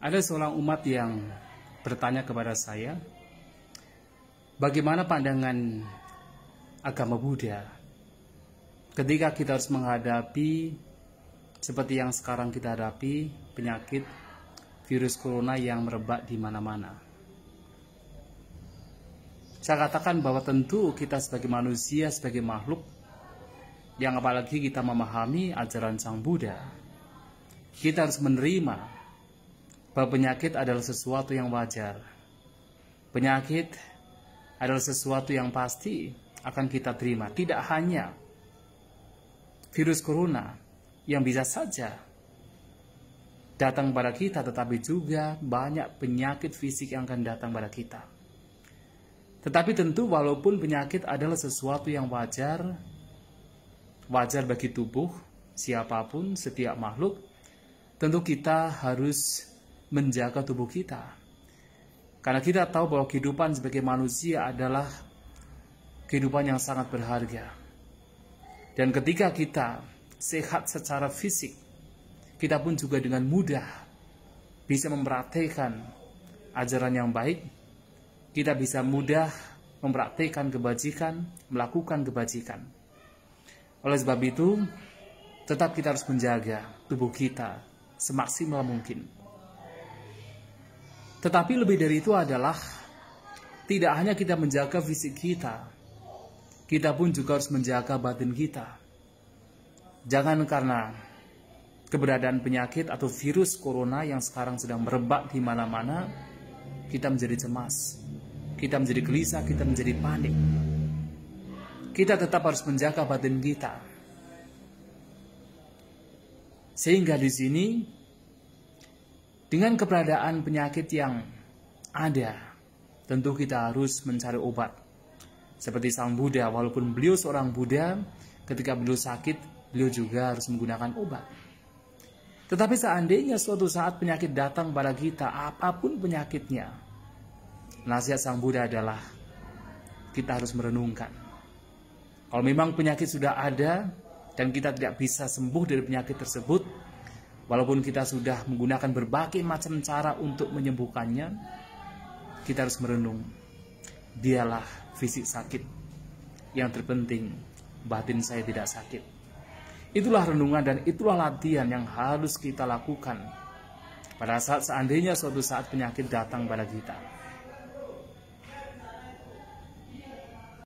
Ada seorang umat yang bertanya kepada saya, bagaimana pandangan agama Buddha ketika kita harus menghadapi seperti yang sekarang kita hadapi penyakit virus corona yang merebak di mana-mana. Saya katakan bahwa tentu kita sebagai manusia, sebagai makhluk, yang apalagi kita memahami ajaran Sang Buddha, kita harus menerima bahwa penyakit adalah sesuatu yang wajar. Penyakit adalah sesuatu yang pasti akan kita terima. Tidak hanya virus corona yang bisa saja datang pada kita, tetapi juga banyak penyakit fisik yang akan datang pada kita. Tetapi tentu walaupun penyakit adalah sesuatu yang wajar, wajar bagi tubuh, siapapun, setiap makhluk, tentu kita harus menjaga tubuh kita. Karena kita tahu bahwa kehidupan sebagai manusia adalah kehidupan yang sangat berharga. Dan ketika kita sehat secara fisik, kita pun juga dengan mudah bisa mempraktekkan ajaran yang baik, kita bisa mudah mempraktekkan kebajikan, melakukan kebajikan. Oleh sebab itu, tetap kita harus menjaga tubuh kita semaksimal mungkin. Tetapi lebih dari itu adalah tidak hanya kita menjaga fisik kita, kita pun juga harus menjaga batin kita. Jangan karena keberadaan penyakit atau virus corona yang sekarang sedang merebak di mana-mana, kita menjadi cemas, kita menjadi gelisah, kita menjadi panik. Kita tetap harus menjaga batin kita. Sehingga di sini dengan keberadaan penyakit yang ada, tentu kita harus mencari obat. Seperti Sang Buddha, walaupun beliau seorang Buddha, ketika beliau sakit, beliau juga harus menggunakan obat. Tetapi seandainya suatu saat penyakit datang pada kita, apapun penyakitnya, nasihat Sang Buddha adalah kita harus merenungkan. Kalau memang penyakit sudah ada dan kita tidak bisa sembuh dari penyakit tersebut, Walaupun kita sudah menggunakan berbagai macam cara untuk menyembuhkannya, kita harus merenung. Dialah fisik sakit. Yang terpenting, batin saya tidak sakit. Itulah renungan dan itulah latihan yang harus kita lakukan. Pada saat seandainya suatu saat penyakit datang pada kita